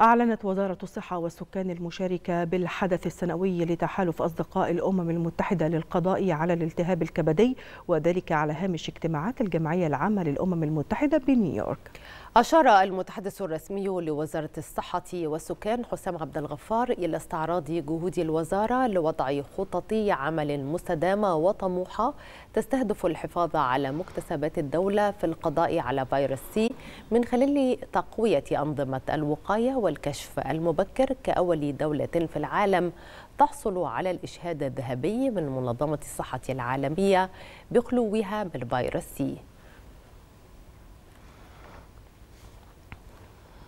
أعلنت وزارة الصحة والسكان المشاركة بالحدث السنوي لتحالف أصدقاء الأمم المتحدة للقضاء على الالتهاب الكبدي وذلك على هامش اجتماعات الجمعية العامة للأمم المتحدة بنيويورك أشار المتحدث الرسمي لوزارة الصحة والسكان حسام عبد الغفار إلى استعراض جهود الوزارة لوضع خطط عمل مستدامة وطموحة تستهدف الحفاظ على مكتسبات الدولة في القضاء على فيروس سي من خلال تقوية أنظمة الوقاية والكشف المبكر كأول دولة في العالم تحصل على الإشهاد الذهبي من منظمة الصحة العالمية بخلوها من فيروس سي